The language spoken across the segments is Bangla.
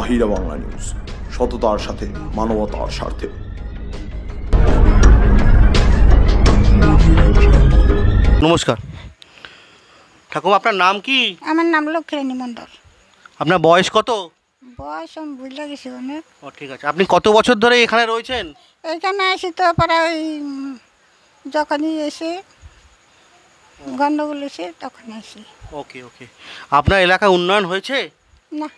আহিরা বাংলা নিউজ সততার সাথে মানবতার স্বার্থে নমস্কার ঠাকুর আপনার নাম কি আমার নাম লক্ষ্মীরানী মন্ডল আপনার বয়স কত বয়স আমি বুঝলে গেছি অনেক ও ঠিক আছে আপনি কত বছর ধরে এখানে রয়েছেন এখানে এসে তো প্রায় যখনই এসে গন্ডগোল এসে তখন আসি ওকে ওকে আপনার এলাকা উন্নয়ন হয়েছে না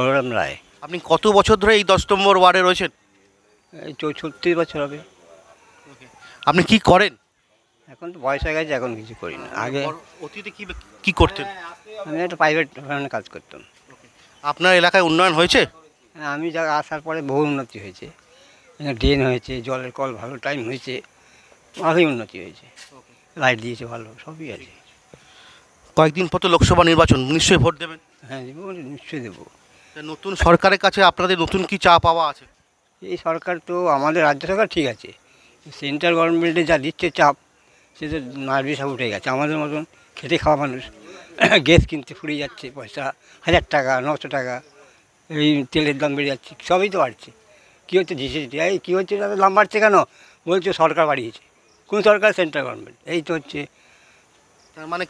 বলরাম রায় আপনি কত বছর ধরে এই দশ নম্বর ওয়ার্ডে রয়েছেন ছত্রিশ বছর হবে আপনি কি করেন এখন তো বয়স হয়ে গেছে এখন কিছু করি না আগে অতীতে কি কি করতেন আমি একটা প্রাইভেট কাজ করতাম আপনার এলাকায় উন্নয়ন হয়েছে হ্যাঁ, আমি যা আসার পরে বহু উন্নতি হয়েছে ড্রেন হয়েছে জলের কল ভালো টাইম হয়েছে ভালোই উন্নতি হয়েছে লাইট দিয়েছে ভালো সবই আছে কয়েকদিন পর তো লোকসভা নির্বাচন নিশ্চয়ই ভোট দেবেন হ্যাঁ দেবো নিশ্চয়ই দেবো নতুন সরকারের কাছে আপনাদের নতুন কি চা পাওয়া আছে এই সরকার তো আমাদের রাজ্য সরকার ঠিক আছে সেন্ট্রাল গভর্নমেন্টে যা দিচ্ছে চাপ সে তো নার্ভিস সব উঠে গেছে আমাদের মতন খেতে খাওয়া মানুষ গ্যাস কিনতে ফুরিয়ে যাচ্ছে পয়সা হাজার টাকা নশো টাকা এই তেলের দাম বেড়ে যাচ্ছে সবই তো বাড়ছে কী হচ্ছে জিসিটি এই কী হচ্ছে দাম বাড়ছে কেন বলছে সরকার বাড়িয়েছে কোন সরকার সেন্ট্রাল গভর্নমেন্ট এই তো হচ্ছে তার মানে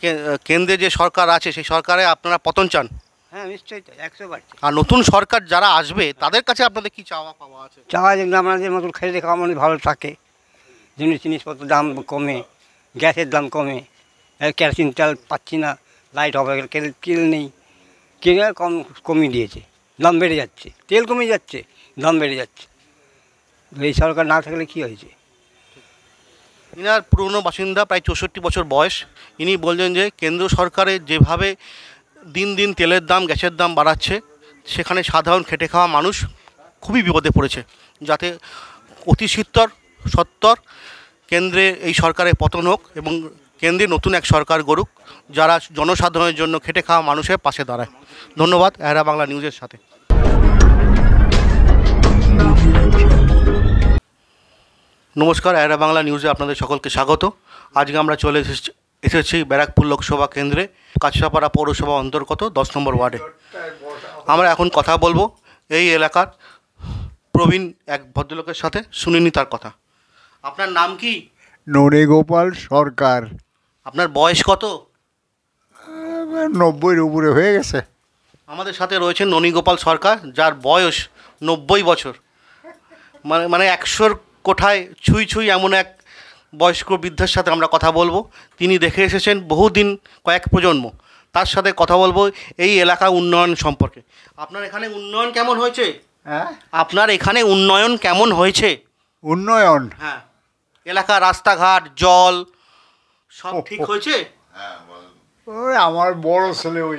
কেন্দ্রে যে সরকার আছে সেই সরকারে আপনারা পতন চান হ্যাঁ নিশ্চয়ই একশো আর নতুন সরকার যারা আসবে তাদের কাছে আপনাদের কি চাওয়া পাওয়া আছে চাওয়া যেগুলো আমাদের মতন খেলে খাওয়া মানে ভালো থাকে জিনিস জিনিসপত্র দাম কমে গ্যাসের দাম কমে কেরোসিন তেল পাচ্ছি না লাইট হবে তেল নেই কিনে কম কমিয়ে দিয়েছে দাম বেড়ে যাচ্ছে তেল কমে যাচ্ছে দাম বেড়ে যাচ্ছে এই সরকার না থাকলে কি হয়েছে ইনার পুরনো বাসিন্দা প্রায় চৌষট্টি বছর বয়স ইনি বললেন যে কেন্দ্র সরকারের যেভাবে দিন দিন তেলের দাম গ্যাসের দাম বাড়াচ্ছে সেখানে সাধারণ খেটে খাওয়া মানুষ খুবই বিপদে পড়েছে যাতে অতি শীতর সত্তর কেন্দ্রে এই সরকারের পতন হোক এবং কেন্দ্রে নতুন এক সরকার গড়ুক যারা জনসাধারণের জন্য খেটে খাওয়া মানুষের পাশে দাঁড়ায় ধন্যবাদ এরা বাংলা নিউজের সাথে নমস্কার এরা বাংলা নিউজে আপনাদের সকলকে স্বাগত আজকে আমরা চলে এসেছি এসেছি ব্যারাকপুর লোকসভা কেন্দ্রে কাছাপাড়া পৌরসভা অন্তর্গত দশ নম্বর ওয়ার্ডে আমরা এখন কথা বলবো এই এলাকার প্রবীণ এক ভদ্রলোকের সাথে শুনিনি তার কথা আপনার নাম কি নরে গোপাল সরকার আপনার বয়স কত নব্বইয়ের উপরে হয়ে গেছে আমাদের সাথে রয়েছে ননীগোপাল সরকার যার বয়স নব্বই বছর মানে মানে একশোর কোঠায় ছুঁই ছুঁই এমন এক বয়স্ক বৃদ্ধার সাথে আমরা কথা বলবো তিনি দেখে এসেছেন বহুদিন কয়েক প্রজন্ম তার সাথে কথা বলবো এই এলাকা উন্নয়ন সম্পর্কে আপনার এখানে উন্নয়ন কেমন হয়েছে হ্যাঁ আপনার এখানে উন্নয়ন কেমন হয়েছে উন্নয়ন হ্যাঁ এলাকা রাস্তাঘাট জল সব ঠিক হয়েছে হ্যাঁ, ওই আমার বড় ছেলে ওই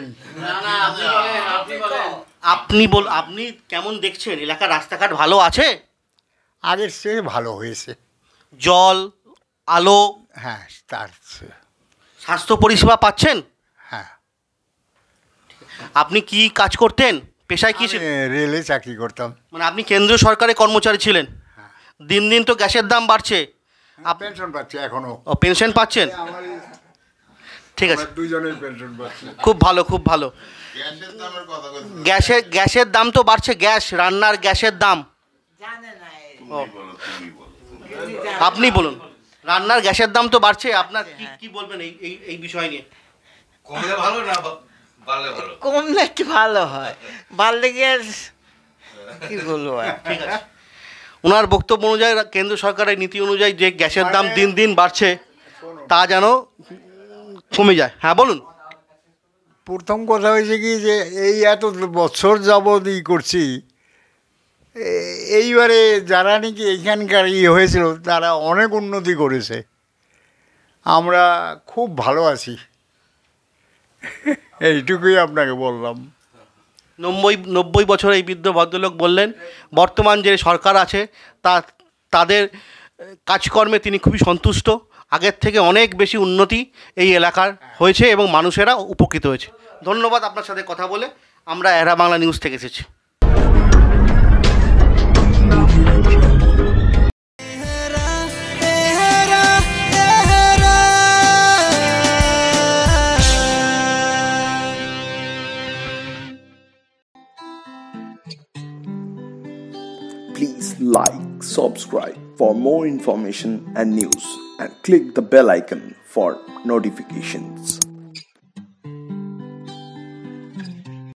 আপনি বল আপনি কেমন দেখছেন এলাকার রাস্তাঘাট ভালো আছে আগের চেয়ে ভালো হয়েছে জল আলো হ্যাঁ তার স্বাস্থ্য পরিষেবা পাচ্ছেন হ্যাঁ আপনি কি কাজ করতেন পেশায় কি রেলে চাকরি করতাম মানে আপনি কেন্দ্রীয় সরকারের কর্মচারী ছিলেন হ্যাঁ। দিন দিন তো গ্যাসের দাম বাড়ছে হ্যাঁ, পেনশন পাচ্ছি পেনশন পাচ্ছেন ঠিক আছে পেনশন খুব ভালো খুব ভালো গ্যাসের গ্যাসের দাম তো বাড়ছে গ্যাস রান্নার গ্যাসের দাম আপনি বলুন রান্নার গ্যাসের দাম তো বাড়ছে হ্যাঁ, আপনার হ্যাঁ, কি হ্যাঁ। কি বলবেন এই এই এই বিষয় নিয়ে কমলে ভালো না বাড়লে ভালো কমলে কি ভালো হয় বাড়লে গ্যাস কি বলবো ঠিক আছে ওনার বক্তব্য অনুযায়ী কেন্দ্র সরকারের নীতি অনুযায়ী যে গ্যাসের দাম দিন দিন বাড়ছে তা যেন কমে যায় হ্যাঁ বলুন প্রথম কথা হয়েছে কি যে এই এত বছর যাবৎ ই করছি এইবারে যারা নাকি এইখানকার ইয়ে হয়েছিল তারা অনেক উন্নতি করেছে আমরা খুব ভালো আছি এইটুকুই আপনাকে বললাম নব্বই নব্বই বছর এই বৃদ্ধ ভদ্রলোক বললেন বর্তমান যে সরকার আছে তা তাদের কাজকর্মে তিনি খুবই সন্তুষ্ট আগের থেকে অনেক বেশি উন্নতি এই এলাকার হয়েছে এবং মানুষেরা উপকৃত হয়েছে ধন্যবাদ আপনার সাথে কথা বলে আমরা এরা বাংলা নিউজ থেকে এসেছি like, subscribe for more information and news and click the bell icon for notifications.